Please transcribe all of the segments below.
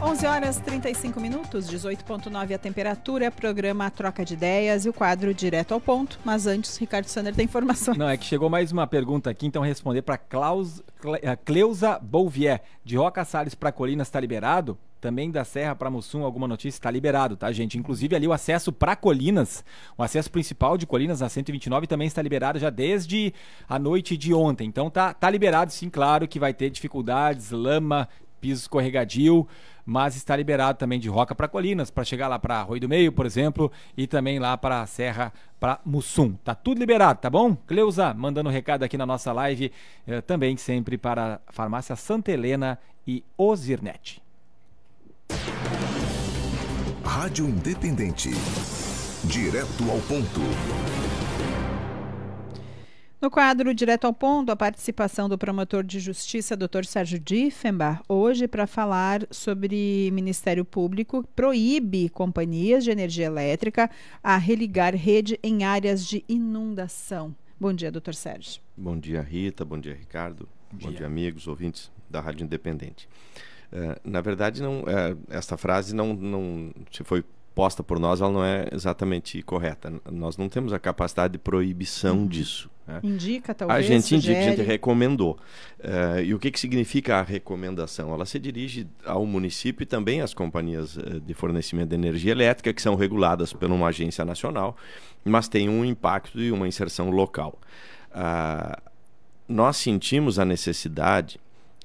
11 horas 35 minutos, 18.9 a temperatura, programa Troca de Ideias e o quadro Direto ao Ponto. Mas antes, Ricardo Sander tem informação. Não, é que chegou mais uma pergunta aqui, então responder para Klaus, eh, Cleusa Bouvier. De Roca Salles para Colinas está liberado? também da Serra para Mussum, alguma notícia está liberado, tá, gente? Inclusive ali o acesso para Colinas, o acesso principal de Colinas na 129 também está liberado já desde a noite de ontem. Então tá, tá liberado sim, claro que vai ter dificuldades, lama, piso escorregadio, mas está liberado também de Roca para Colinas, para chegar lá para Arroio do Meio, por exemplo, e também lá para a Serra, para Mussum. Tá tudo liberado, tá bom? Cleusa, mandando um recado aqui na nossa live, eh, também sempre para a Farmácia Santa Helena e Osirnet. Rádio Independente. Direto ao ponto. No quadro Direto ao Ponto, a participação do promotor de justiça, Dr. Sérgio Diffenbach, hoje para falar sobre Ministério Público proíbe companhias de energia elétrica a religar rede em áreas de inundação. Bom dia, doutor Sérgio. Bom dia, Rita. Bom dia, Ricardo. Bom, Bom dia. amigos, ouvintes da Rádio Independente. Uh, na verdade, não, uh, esta frase não, não se foi proposta por nós ela não é exatamente correta. Nós não temos a capacidade de proibição uhum. disso. Né? Indica, talvez. A gente sugere. indica, a gente recomendou. Uh, e o que, que significa a recomendação? Ela se dirige ao município e também às companhias eh, de fornecimento de energia elétrica, que são reguladas por uma agência nacional, mas tem um impacto e uma inserção local. Uh, nós sentimos a necessidade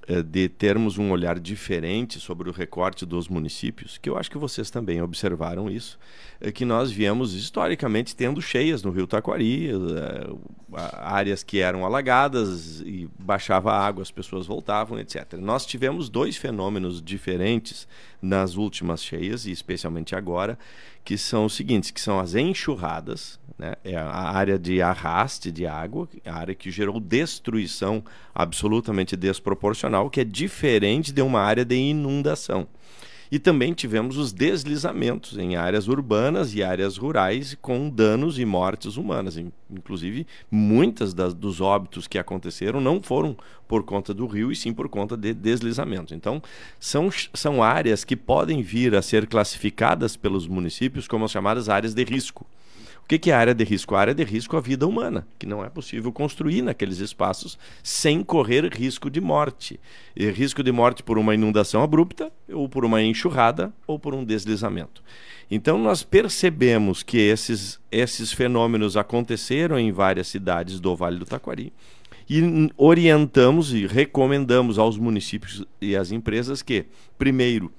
eh, de termos um olhar diferente sobre o recorte dos municípios, que eu acho que vocês também observaram isso, eh, que nós viemos historicamente tendo cheias no Rio Taquari, eh, áreas que eram alagadas e baixava a água, as pessoas voltavam, etc. Nós tivemos dois fenômenos diferentes nas últimas cheias, e especialmente agora, que são os seguintes, que são as enxurradas, né? é a área de arraste de água, a área que gerou destruição absolutamente desproporcional, que é diferente de uma área de inundação. E também tivemos os deslizamentos em áreas urbanas e áreas rurais com danos e mortes humanas. Inclusive, muitas das, dos óbitos que aconteceram não foram por conta do rio, e sim por conta de deslizamentos. Então, são, são áreas que podem vir a ser classificadas pelos municípios como as chamadas áreas de risco. O que é a área de risco? A área de risco é a vida humana, que não é possível construir naqueles espaços sem correr risco de morte. E risco de morte por uma inundação abrupta, ou por uma enxurrada, ou por um deslizamento. Então, nós percebemos que esses, esses fenômenos aconteceram em várias cidades do Vale do Taquari e orientamos e recomendamos aos municípios e às empresas que, primeiro,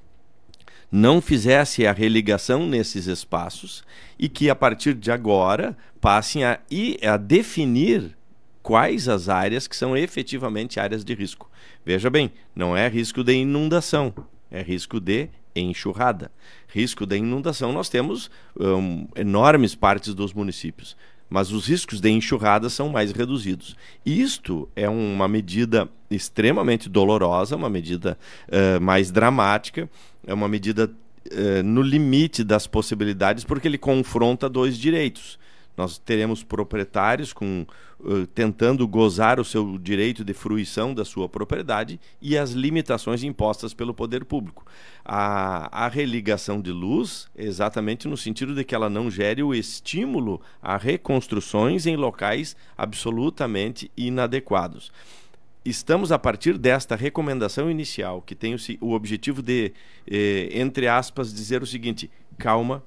não fizesse a religação nesses espaços e que a partir de agora passem a, a definir quais as áreas que são efetivamente áreas de risco. Veja bem, não é risco de inundação, é risco de enxurrada. Risco de inundação nós temos um, enormes partes dos municípios mas os riscos de enxurrada são mais reduzidos. Isto é uma medida extremamente dolorosa, uma medida uh, mais dramática, é uma medida uh, no limite das possibilidades, porque ele confronta dois direitos. Nós teremos proprietários com, uh, tentando gozar o seu direito de fruição da sua propriedade e as limitações impostas pelo poder público. A, a religação de luz, exatamente no sentido de que ela não gere o estímulo a reconstruções em locais absolutamente inadequados. Estamos, a partir desta recomendação inicial, que tem o, o objetivo de, eh, entre aspas, dizer o seguinte: calma,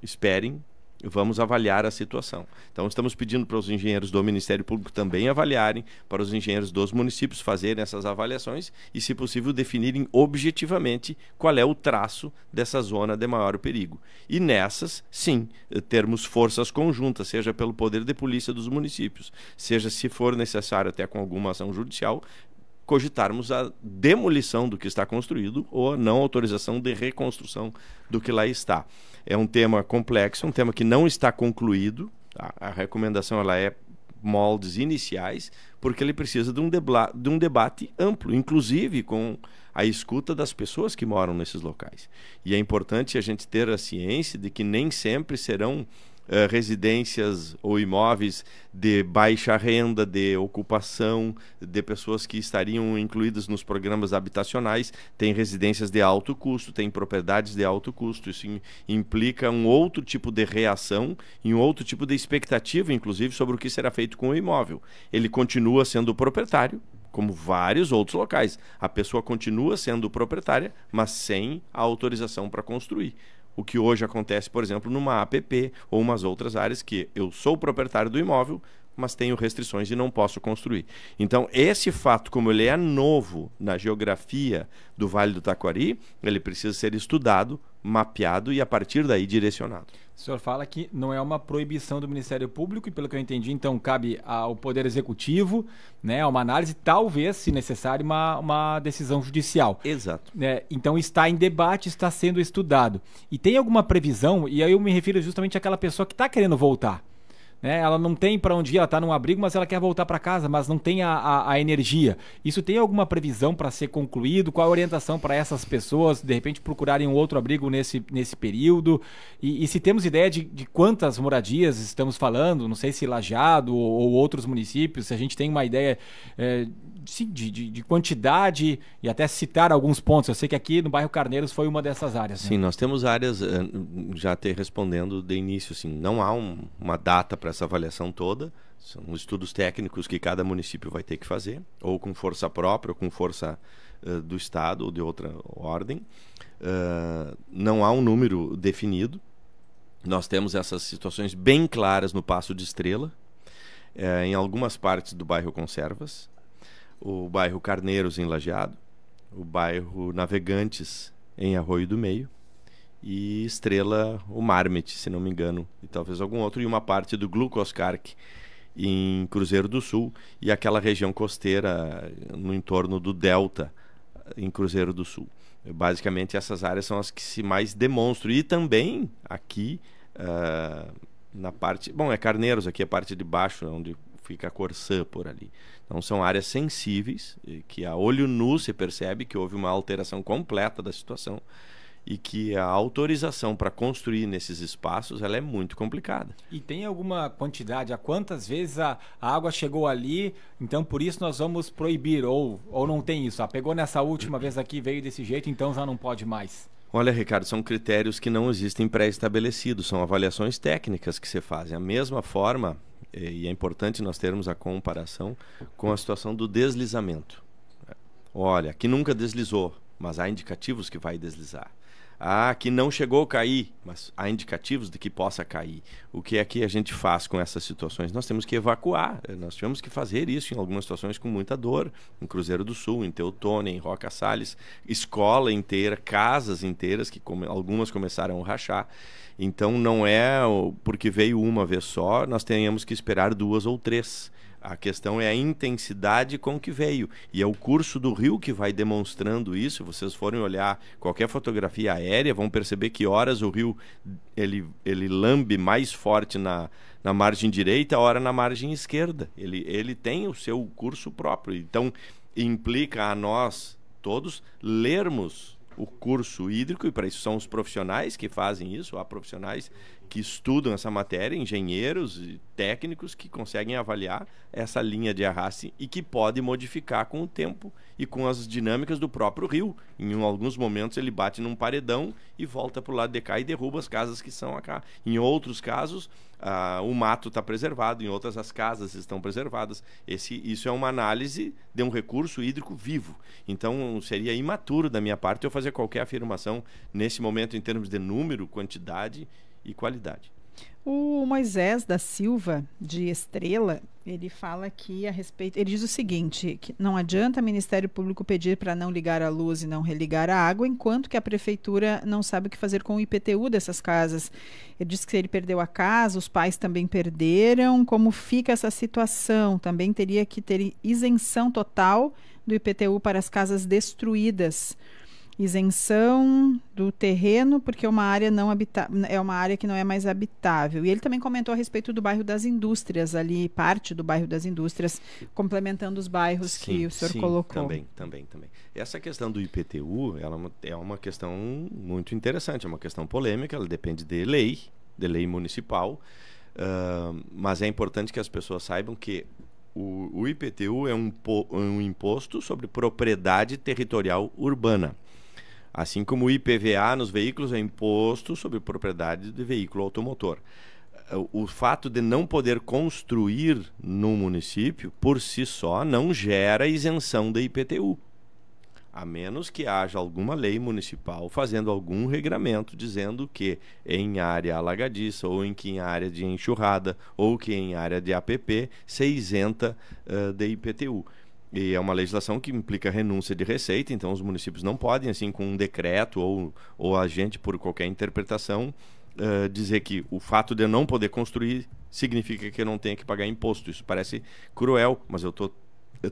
esperem, vamos avaliar a situação. Então, estamos pedindo para os engenheiros do Ministério Público também avaliarem, para os engenheiros dos municípios fazerem essas avaliações e, se possível, definirem objetivamente qual é o traço dessa zona de maior perigo. E nessas, sim, termos forças conjuntas, seja pelo poder de polícia dos municípios, seja, se for necessário, até com alguma ação judicial, cogitarmos a demolição do que está construído ou a não autorização de reconstrução do que lá está. É um tema complexo, um tema que não está concluído. Tá? A recomendação ela é moldes iniciais, porque ele precisa de um, de um debate amplo, inclusive com a escuta das pessoas que moram nesses locais. E é importante a gente ter a ciência de que nem sempre serão eh, residências ou imóveis de baixa renda, de ocupação, de pessoas que estariam incluídas nos programas habitacionais, tem residências de alto custo, tem propriedades de alto custo. Isso implica um outro tipo de reação e um outro tipo de expectativa, inclusive, sobre o que será feito com o imóvel. Ele continua sendo proprietário, como vários outros locais. A pessoa continua sendo proprietária, mas sem a autorização para construir o que hoje acontece, por exemplo, numa APP ou umas outras áreas que eu sou o proprietário do imóvel, mas tenho restrições e não posso construir. Então, esse fato, como ele é novo na geografia do Vale do Taquari, ele precisa ser estudado, mapeado e, a partir daí, direcionado. O senhor fala que não é uma proibição do Ministério Público e, pelo que eu entendi, então cabe ao Poder Executivo né, uma análise, talvez, se necessário, uma, uma decisão judicial. Exato. É, então está em debate, está sendo estudado. E tem alguma previsão, e aí eu me refiro justamente àquela pessoa que está querendo voltar né? Ela não tem para onde ir, ela está num abrigo, mas ela quer voltar para casa, mas não tem a, a, a energia. Isso tem alguma previsão para ser concluído? Qual a orientação para essas pessoas, de repente, procurarem um outro abrigo nesse, nesse período? E, e se temos ideia de, de, quantas moradias estamos falando, não sei se Lajado ou, ou outros municípios, se a gente tem uma ideia é, de, de, de, quantidade e até citar alguns pontos. Eu sei que aqui no bairro Carneiros foi uma dessas áreas. Né? Sim, nós temos áreas, eh, já te respondendo de início, assim, não há um, uma data para essa avaliação toda. São estudos técnicos que cada município vai ter que fazer, ou com força própria, ou com força uh, do Estado ou de outra ordem. Uh, não há um número definido. Nós temos essas situações bem claras no Passo de Estrela, é, em algumas partes do bairro Conservas o bairro Carneiros em Lajeado, o bairro Navegantes em Arroio do Meio e Estrela, o Marmit, se não me engano, e talvez algum outro, e uma parte do Glucoscarque em Cruzeiro do Sul e aquela região costeira eh, no entorno do Delta eh, em Cruzeiro do Sul. Basicamente essas áreas são as que se mais demonstram e também aqui uh, na parte, bom é Carneiros aqui é a parte de baixo onde fica a Corsã por ali. Então são áreas sensíveis eh, que a olho nu se percebe que houve uma alteração completa da situação e que a autorização para construir nesses espaços ela é muito complicada. E tem alguma quantidade, a quantas vezes a, a, água chegou ali, então por isso nós vamos proibir, ou, ou não tem isso? Ah, pegou nessa última vez aqui, veio desse jeito, então já não pode mais. Olha, Ricardo, são critérios que não existem pré-estabelecidos, são avaliações técnicas que se fazem. A mesma forma, e é importante nós termos a comparação com a situação do deslizamento. Olha, que nunca deslizou, mas há indicativos que vai deslizar. Ah, que não chegou a cair, mas há indicativos de que possa cair. O que é que a gente faz com essas situações? Nós temos que evacuar, eh, nós tivemos que fazer isso em algumas situações com muita dor, em Cruzeiro do Sul, em Teutônia, em Roca Salles, escola inteira, casas inteiras, que come, algumas começaram a rachar. Então não é porque veio uma vez só, nós tenhamos que esperar duas ou três. A questão é a intensidade com que veio. E é o curso do rio que vai demonstrando isso. Vocês forem olhar qualquer fotografia aérea, vão perceber que horas o rio ele, ele lambe mais forte na, na margem direita, hora na margem esquerda. Ele, ele tem o seu curso próprio. Então, implica a nós todos lermos o curso hídrico, e para isso são os profissionais que fazem isso, há profissionais que estudam essa matéria, engenheiros e técnicos que conseguem avaliar essa linha de arraste e que pode modificar com o tempo e com as dinâmicas do próprio rio. Em alguns momentos ele bate num paredão e volta para o lado de cá e derruba as casas que são acá. Em outros casos, ah, o mato está preservado, em outras as casas estão preservadas. Esse, isso é uma análise de um recurso hídrico vivo. Então seria imaturo da minha parte eu fazer qualquer afirmação nesse momento em termos de número, quantidade e qualidade. O Moisés da Silva, de Estrela, ele fala aqui a respeito. Ele diz o seguinte: que não adianta o Ministério Público pedir para não ligar a luz e não religar a água, enquanto que a prefeitura não sabe o que fazer com o IPTU dessas casas. Ele diz que ele perdeu a casa, os pais também perderam. Como fica essa situação? Também teria que ter isenção total do IPTU para as casas destruídas isenção do terreno porque é uma área não habita é uma área que não é mais habitável. E ele também comentou a respeito do bairro das Indústrias ali, parte do bairro das Indústrias, complementando os bairros sim, que o senhor sim, colocou. Também, também, também. Essa questão do IPTU, ela é, é uma questão muito interessante, é uma questão polêmica, ela depende de lei, de lei municipal. Uh, mas é importante que as pessoas saibam que o, o IPTU é um, um imposto sobre propriedade territorial urbana. Assim como o IPVA nos veículos é imposto sobre propriedade de veículo automotor. Eh, o fato de não poder construir no município, por si só, não gera isenção da IPTU. A menos que haja alguma lei municipal fazendo algum regramento dizendo que em área alagadiça, ou em que em área de enxurrada, ou que em área de APP, se isenta uh, da IPTU. E é uma legislação que implica renúncia de receita, então os municípios não podem, assim, com um decreto ou, ou gente por qualquer interpretação, uh, dizer que o fato de eu não poder construir significa que eu não tenho que pagar imposto. Isso parece cruel, mas eu estou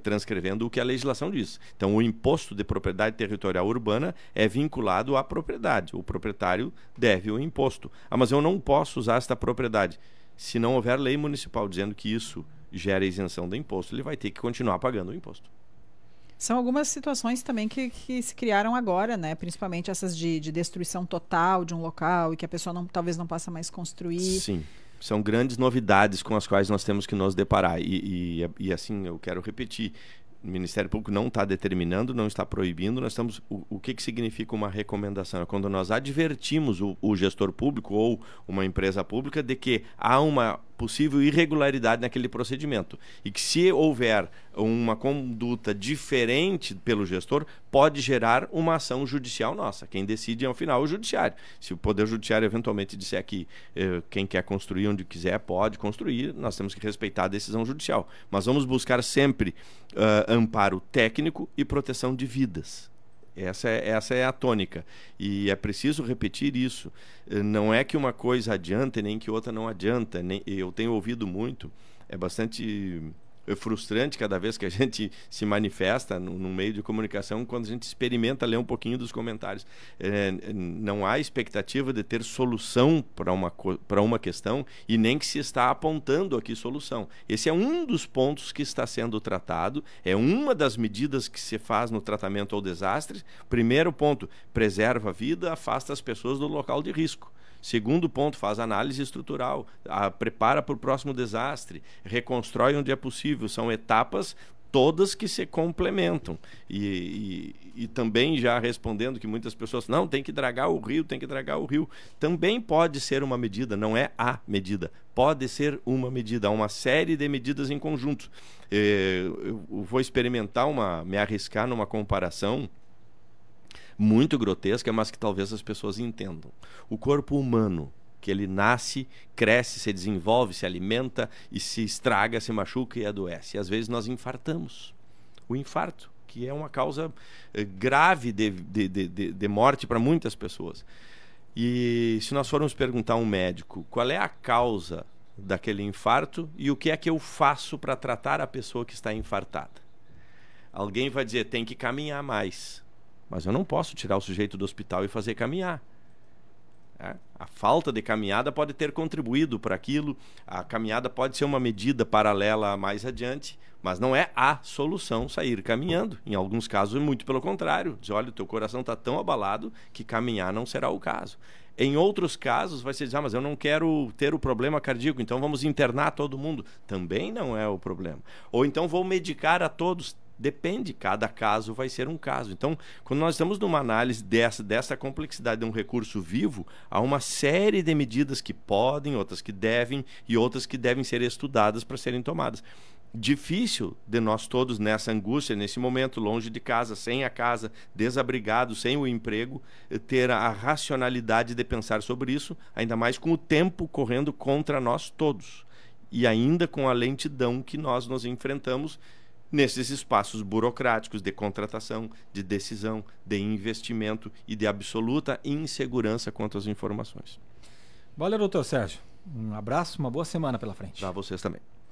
transcrevendo o que a legislação diz. Então, o imposto de propriedade territorial urbana é vinculado à propriedade. O proprietário deve o imposto. Ah, mas eu não posso usar esta propriedade. Se não houver lei municipal dizendo que isso gera isenção do imposto, ele vai ter que continuar pagando o imposto. São algumas situações também que, que se criaram agora, né? Principalmente essas de, de, destruição total de um local e que a pessoa não, talvez não possa mais construir. Sim. São grandes novidades com as quais nós temos que nos deparar. E, e, e assim, eu quero repetir: o Ministério Público não está determinando, não está proibindo. Nós estamos. O, o que, que significa uma recomendação? É quando nós advertimos o, o gestor público ou uma empresa pública de que há uma possível irregularidade naquele procedimento. E que se houver uma conduta diferente pelo gestor, pode gerar uma ação judicial nossa. Quem decide, é, ao final, o judiciário. Se o Poder Judiciário eventualmente disser que eh, quem quer construir onde quiser, pode construir, nós temos que respeitar a decisão judicial. Mas vamos buscar sempre uh, amparo técnico e proteção de vidas. Essa é, essa é a tônica. E é preciso repetir isso. Eh, não é que uma coisa adianta nem que outra não adianta. Nem, eu tenho ouvido muito, é bastante é frustrante cada vez que a gente se manifesta no, no meio de comunicação, quando a gente experimenta ler um pouquinho dos comentários. É, não há expectativa de ter solução para uma, uma questão e nem que se está apontando aqui solução. Esse é um dos pontos que está sendo tratado, é uma das medidas que se faz no tratamento ao desastre. Primeiro ponto, preserva a vida, afasta as pessoas do local de risco. Segundo ponto, faz análise estrutural, a, prepara para o próximo desastre, reconstrói onde é possível. São etapas todas que se complementam. E, e, e, também já respondendo que muitas pessoas, não, tem que dragar o rio, tem que dragar o rio. Também pode ser uma medida, não é a medida. Pode ser uma medida, uma série de medidas em conjunto. Eh, eu vou experimentar uma, me arriscar numa comparação muito grotesca, é, mas que talvez as pessoas entendam. O corpo humano, que ele nasce, cresce, se desenvolve, se alimenta e se estraga, se machuca e adoece. E às vezes nós infartamos. O infarto, que é uma causa eh, grave de, de, de, de morte para muitas pessoas. E se nós formos perguntar a um médico qual é a causa daquele infarto e o que é que eu faço para tratar a pessoa que está infartada, alguém vai dizer tem que caminhar mais. Mas eu não posso tirar o sujeito do hospital e fazer caminhar. É? A falta de caminhada pode ter contribuído para aquilo, a caminhada pode ser uma medida paralela mais adiante, mas não é a solução sair caminhando. Em alguns casos, muito pelo contrário. Diz, olha, o teu coração está tão abalado que caminhar não será o caso. Em outros casos, vai ser dizer, ah, mas eu não quero ter o problema cardíaco, então vamos internar todo mundo. Também não é o problema. Ou então vou medicar a todos. Depende, cada caso vai ser um caso. Então, quando nós estamos numa análise dessa, dessa complexidade de um recurso vivo, há uma série de medidas que podem, outras que devem e outras que devem ser estudadas para serem tomadas. Difícil de nós todos nessa angústia, nesse momento, longe de casa, sem a casa, desabrigado, sem o emprego, eh, ter a racionalidade de pensar sobre isso, ainda mais com o tempo correndo contra nós todos. E ainda com a lentidão que nós nos enfrentamos nesses espaços burocráticos de contratação, de decisão, de investimento e de absoluta insegurança quanto às informações. Valeu, doutor Sérgio. Um abraço, uma boa semana pela frente. Para vocês também.